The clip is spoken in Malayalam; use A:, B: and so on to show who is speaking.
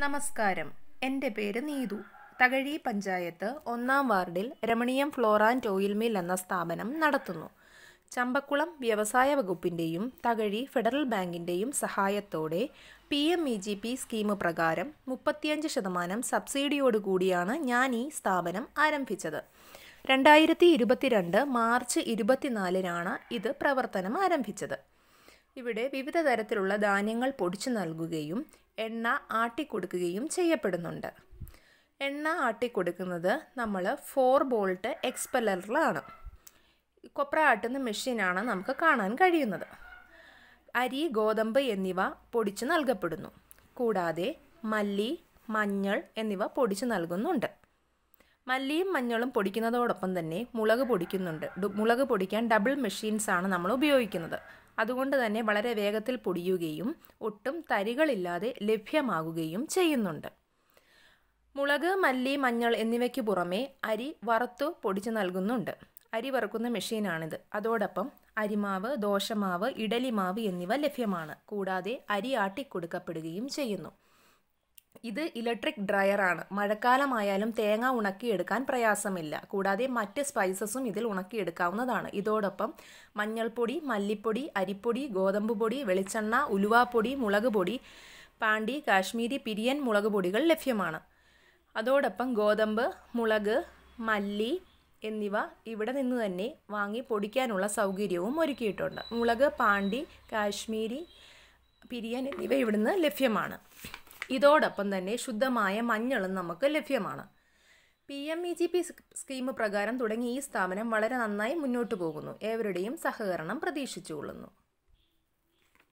A: നമസ്കാരം എൻ്റെ പേര് നീതു തകഴി പഞ്ചായത്ത് ഒന്നാം വാർഡിൽ Ramaneeyam flour and oil mill എന്ന സ്ഥാപനം നടത്തുന്നു ചമ്പക്കുളം വ്യവസായ വകുപ്പിൻ്റെയും തകഴി ഫെഡറൽ ബാങ്കിൻ്റെയും സഹായത്തോടെ P M E G P scheme പ്രകാരം മുപ്പത്തിയഞ്ച് ശതമാനം സബ്സിഡിയോടുകൂടിയാണ് ഞാൻ ഈ സ്ഥാപനം ആരംഭിച്ചത് രണ്ടായിരത്തി ഇരുപത്തിരണ്ട് മാർച്ച് ഇരുപത്തിനാലിനാണ് ഇത് പ്രവർത്തനം ആരംഭിച്ചത് ഇവിടെ വിവിധ തരത്തിലുള്ള ധാന്യങ്ങൾ പൊടിച്ചു നൽകുകയും എണ്ണ ആട്ടിക്കൊടുക്കുകയും ചെയ്യപ്പെടുന്നുണ്ട് എണ്ണ ആട്ടിക്കൊടുക്കുന്നത് നമ്മൾ ഫോർ ബോൾട്ട് എക്സ്പെല്ലറിലാണ് കൊപ്ര ആട്ടുന്ന മെഷീനാണ് നമുക്ക് കാണാൻ കഴിയുന്നത് അരി ഗോതമ്പ് എന്നിവ പൊടിച്ച് നൽകപ്പെടുന്നു കൂടാതെ മല്ലി മഞ്ഞൾ എന്നിവ പൊടിച്ച് നൽകുന്നുണ്ട് മല്ലിയും മഞ്ഞളും പൊടിക്കുന്നതോടൊപ്പം തന്നെ മുളക് പൊടിക്കുന്നുണ്ട് മുളക് പൊടിക്കാൻ ഡബിൾ മെഷീൻസാണ് നമ്മൾ ഉപയോഗിക്കുന്നത് അതുകൊണ്ട് തന്നെ വളരെ വേഗത്തിൽ പൊടിയുകയും ഒട്ടും തരികളില്ലാതെ ലഭ്യമാകുകയും ചെയ്യുന്നുണ്ട് മുളക് മല്ലി മഞ്ഞൾ എന്നിവയ്ക്ക് പുറമേ അരി വറുത്തു പൊടിച്ച് നൽകുന്നുണ്ട് അരി വറുക്കുന്ന മെഷീനാണിത് അതോടൊപ്പം അരിമാവ് ദോശമാവ് ഇഡലിമാവ് എന്നിവ ലഭ്യമാണ് കൂടാതെ അരി ആട്ടിക്കൊടുക്കപ്പെടുകയും ചെയ്യുന്നു ഇത് ഇലക്ട്രിക് ഡ്രയറാണ് മഴക്കാലമായാലും തേങ്ങ ഉണക്കിയെടുക്കാൻ പ്രയാസമില്ല കൂടാതെ മറ്റ് സ്പൈസസും ഇതിൽ ഉണക്കിയെടുക്കാവുന്നതാണ് ഇതോടൊപ്പം മഞ്ഞൾപ്പൊടി മല്ലിപ്പൊടി അരിപ്പൊടി ഗോതമ്പ് പൊടി വെളിച്ചെണ്ണ ഉലുവാപ്പൊടി മുളക് പൊടി പാണ്ടി കാശ്മീരി പിരിയൻ മുളക് പൊടികൾ ലഭ്യമാണ് അതോടൊപ്പം ഗോതമ്പ് മുളക് മല്ലി എന്നിവ ഇവിടെ നിന്ന് തന്നെ വാങ്ങി പൊടിക്കാനുള്ള സൗകര്യവും ഒരുക്കിയിട്ടുണ്ട് മുളക് പാണ്ടി കാശ്മീരി പിരിയൻ എന്നിവ ഇവിടുന്ന് ലഭ്യമാണ് ഇതോടൊപ്പം തന്നെ ശുദ്ധമായ മഞ്ഞളും നമുക്ക് ലഭ്യമാണ് P M E G P scheme പ്രകാരം തുടങ്ങി ഈ സ്ഥാപനം വളരെ നന്നായി മുന്നോട്ടു പോകുന്നു ഏവരുടെയും സഹകരണം പ്രതീക്ഷിച്ചുകൊള്ളുന്നു